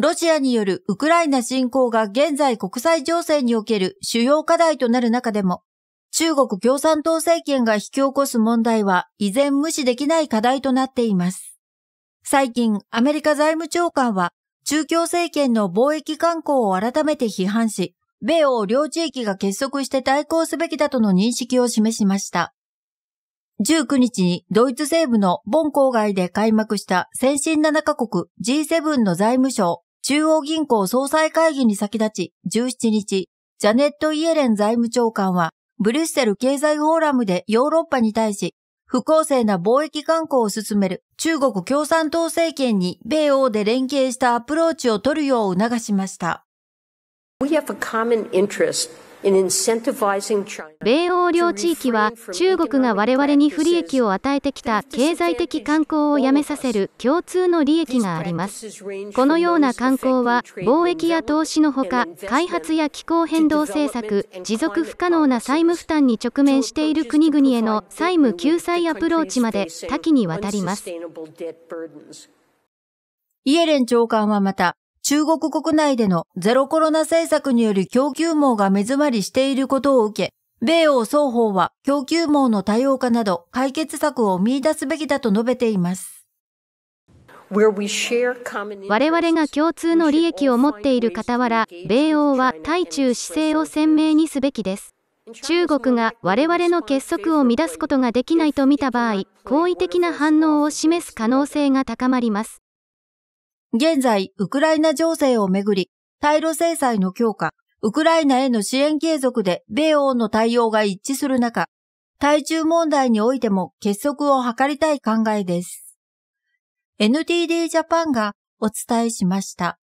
ロシアによるウクライナ侵攻が現在国際情勢における主要課題となる中でも、中国共産党政権が引き起こす問題は依然無視できない課題となっています。最近、アメリカ財務長官は、中共政権の貿易慣行を改めて批判し、米欧両地域が結束して対抗すべきだとの認識を示しました。19日にドイツ西部のボン郊外で開幕した先進7カ国 G7 の財務省中央銀行総裁会議に先立ち、17日、ジャネット・イエレン財務長官は、ブリュッセル経済フォーラムでヨーロッパに対し、不公正な貿易慣行を進める中国共産党政権に米欧で連携したアプローチを取るよう促しました。We have a common interest 米欧領地域は中国が我々に不利益を与えてきた経済的観光をやめさせる共通の利益があります。このような観光は貿易や投資のほか開発や気候変動政策、持続不可能な債務負担に直面している国々への債務救済アプローチまで多岐にわたります。イエレン長官はまた中国国内でのゼロコロナ政策による供給網が目詰まりしていることを受け、米欧双方は供給網の多様化など解決策を見出すべきだと述べています。我々が共通の利益を持っている傍ら、米欧は対中姿勢を鮮明にすべきです。中国が我々の結束を乱すことができないと見た場合、好意的な反応を示す可能性が高まります。現在、ウクライナ情勢をめぐり、対ロ制裁の強化、ウクライナへの支援継続で米欧の対応が一致する中、対中問題においても結束を図りたい考えです。NTD ジャパンがお伝えしました。